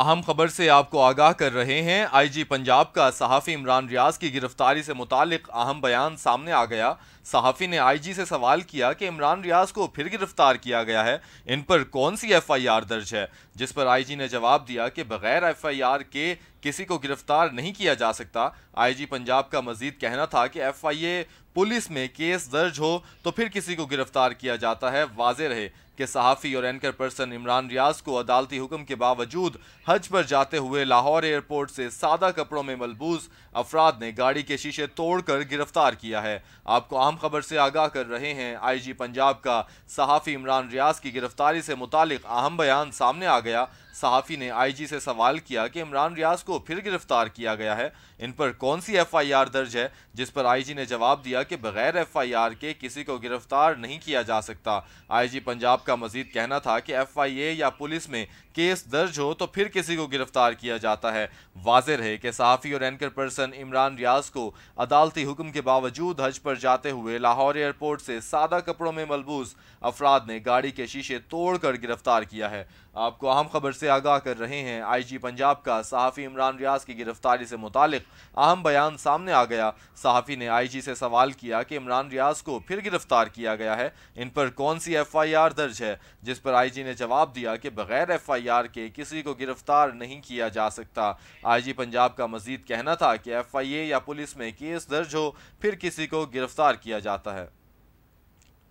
अहम खबर से आपको आगाह कर रहे हैं आईजी पंजाब का सहाफ़ी इमरान रियाज की गिरफ्तारी से मुतक अहम बयान सामने आ गया सहाफ़ी ने आईजी से सवाल किया कि इमरान रियाज को फिर गिरफ्तार किया गया है इन पर कौन सी एफआईआर दर्ज है जिस पर आईजी ने जवाब दिया कि बगैर एफआईआर के किसी को गिरफ्तार नहीं किया जा सकता आईजी पंजाब का मजीद कहना था कि एफआईए पुलिस में केस दर्ज हो तो फिर किसी को गिरफ्तार किया जाता है वाजे रहे कि सहाफ़ी और एंकर पर्सन इमरान रियाज को अदालती हुक्म के बावजूद हज पर जाते हुए लाहौर एयरपोर्ट से सादा कपड़ों में मलबूस अफराद ने गाड़ी के शीशे तोड़कर गिरफ्तार किया है आपको अहम खबर से आगाह कर रहे हैं आईजी पंजाब का सहाफ़ी इमरान रियाज की गिरफ्तारी से मुतल अहम बयान सामने आ गया सहाफ़ी ने आई से सवाल किया कि इमरान रियाज को को फिर गिरफ्तार किया गया है इन पर कौन सी एफआईआर दर्ज है जिस पर आईजी ने जवाब दिया कि बगैर एफआईआर के किसी को गिरफ्तार नहीं किया जा सकता आईजी पंजाब का मजीद कहना था कि एफआईए या पुलिस में केस दर्ज हो तो फिर किसी को गिरफ्तार किया जाता है वाज रहे कि सहाफ़ी और एंकर पर्सन इमरान रियाज को अदालती हुक्म के बावजूद हज पर जाते हुए लाहौर एयरपोर्ट से सादा कपड़ों में मलबूस अफराद ने गाड़ी के शीशे तोड़कर गिरफ्तार किया है आपको अहम खबर से आगाह कर रहे हैं आईजी पंजाब का सहाफ़ी इमरान इमरान रियाज की गिरफ्तारी से मुतालिक अहम बयान सामने आ गया सहाफ़ी ने आई जी से सवाल किया कि इमरान रियाज को फिर गिरफ्तार किया गया है इन पर कौन सी एफ आई आर दर्ज है जिस पर आई जी ने जवाब दिया कि बगैर एफ आई आर के किसी को गिरफ्तार नहीं किया जा सकता आई जी पंजाब का मजीद कहना था कि एफ आई ए या पुलिस में केस दर्ज हो फिर किसी को गिरफ्तार किया जाता है